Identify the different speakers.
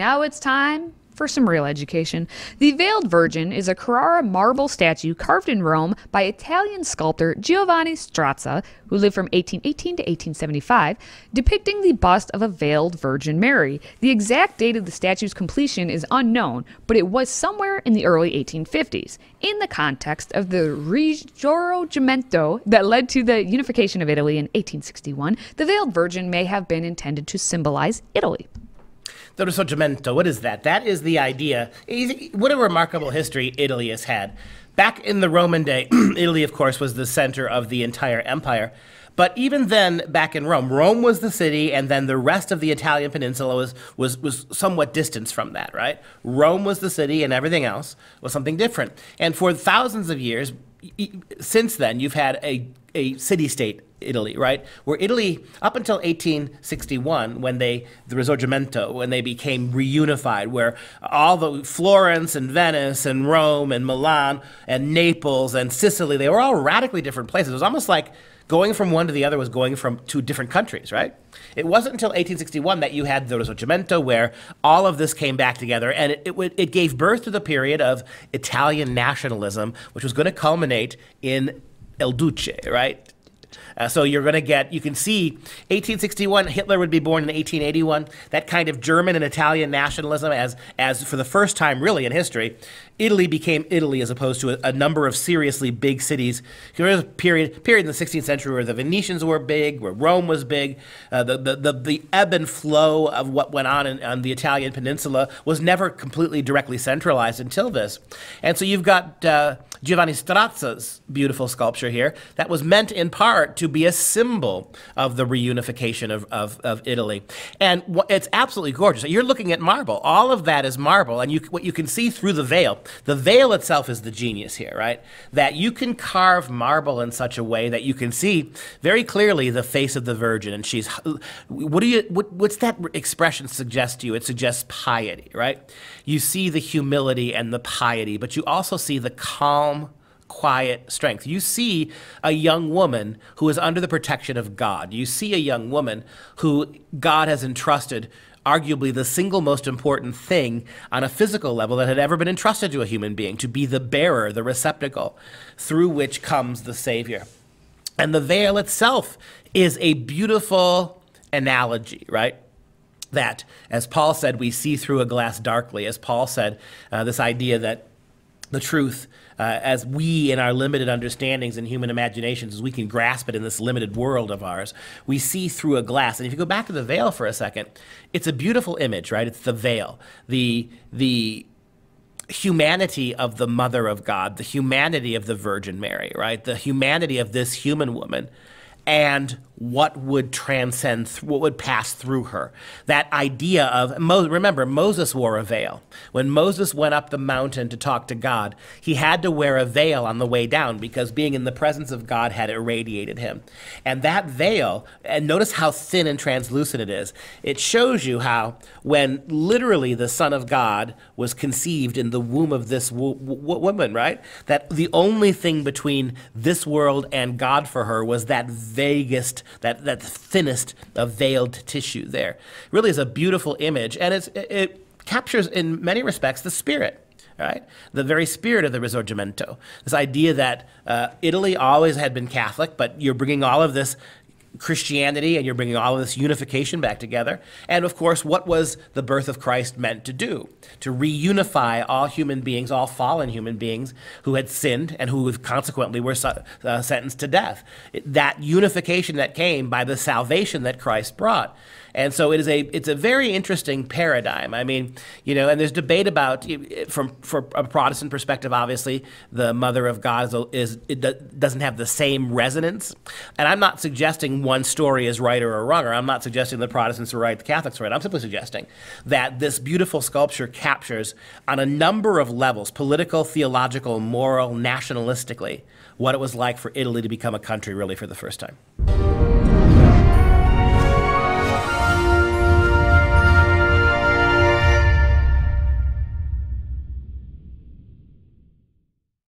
Speaker 1: now it's time for some real education. The Veiled Virgin is a Carrara marble statue carved in Rome by Italian sculptor Giovanni Strazza, who lived from 1818 to 1875, depicting the bust of a veiled Virgin Mary. The exact date of the statue's completion is unknown, but it was somewhere in the early 1850s, in the context of the Risorgimento that led to the unification of Italy in 1861. The Veiled Virgin may have been intended to symbolize Italy.
Speaker 2: The Risorgimento, what is that? That is the idea. What a remarkable history Italy has had. Back in the Roman day, Italy, of course, was the center of the entire empire. But even then, back in Rome, Rome was the city, and then the rest of the Italian peninsula was, was, was somewhat distanced from that, right? Rome was the city, and everything else was something different. And for thousands of years, since then, you've had a, a city state Italy, right? Where Italy, up until 1861, when they, the Risorgimento, when they became reunified, where all the Florence and Venice and Rome and Milan and Naples and Sicily, they were all radically different places. It was almost like going from one to the other was going from two different countries, right? It wasn't until 1861 that you had the Risorgimento, where all of this came back together, and it, it, it gave birth to the period of Italian nationalism, which was going to culminate in El Duce, right? Uh, so you're going to get, you can see 1861, Hitler would be born in 1881. That kind of German and Italian nationalism, as, as for the first time really in history, Italy became Italy as opposed to a, a number of seriously big cities. There was a period, period in the 16th century where the Venetians were big, where Rome was big. Uh, the, the, the, the, ebb and flow of what went on in, on the Italian peninsula was never completely directly centralized until this. And so you've got uh, Giovanni Strazza's beautiful sculpture here that was meant in part to be a symbol of the reunification of, of, of Italy. And it's absolutely gorgeous. You're looking at marble. All of that is marble. And you, what you can see through the veil, the veil itself is the genius here, right? That you can carve marble in such a way that you can see very clearly the face of the Virgin. And she's, what do you, what, what's that expression suggest to you? It suggests piety, right? You see the humility and the piety, but you also see the calm quiet strength. You see a young woman who is under the protection of God. You see a young woman who God has entrusted arguably the single most important thing on a physical level that had ever been entrusted to a human being to be the bearer, the receptacle through which comes the Savior. And the veil itself is a beautiful analogy, right? That, as Paul said, we see through a glass darkly. As Paul said, uh, this idea that the truth uh, as we, in our limited understandings and human imaginations, as we can grasp it in this limited world of ours, we see through a glass. And if you go back to the veil for a second, it's a beautiful image, right? It's the veil, the the humanity of the Mother of God, the humanity of the Virgin Mary, right? The humanity of this human woman, and what would transcend, what would pass through her. That idea of, remember, Moses wore a veil. When Moses went up the mountain to talk to God, he had to wear a veil on the way down because being in the presence of God had irradiated him. And that veil, and notice how thin and translucent it is, it shows you how when literally the Son of God was conceived in the womb of this wo woman, right? That the only thing between this world and God for her was that vaguest that, that thinnest of veiled tissue there. really is a beautiful image, and it's, it, it captures, in many respects, the spirit right? The very spirit of the Risorgimento. This idea that uh, Italy always had been Catholic, but you're bringing all of this Christianity and you're bringing all of this unification back together. And of course, what was the birth of Christ meant to do? To reunify all human beings, all fallen human beings who had sinned and who consequently were uh, sentenced to death. That unification that came by the salvation that Christ brought. And so it is a it's a very interesting paradigm. I mean, you know, and there's debate about from from a Protestant perspective. Obviously, the Mother of God is, is it doesn't have the same resonance. And I'm not suggesting one story is right or wrong, or I'm not suggesting the Protestants are right, the Catholics are right. I'm simply suggesting that this beautiful sculpture captures on a number of levels political, theological, moral, nationalistically what it was like for Italy to become a country really for the first time.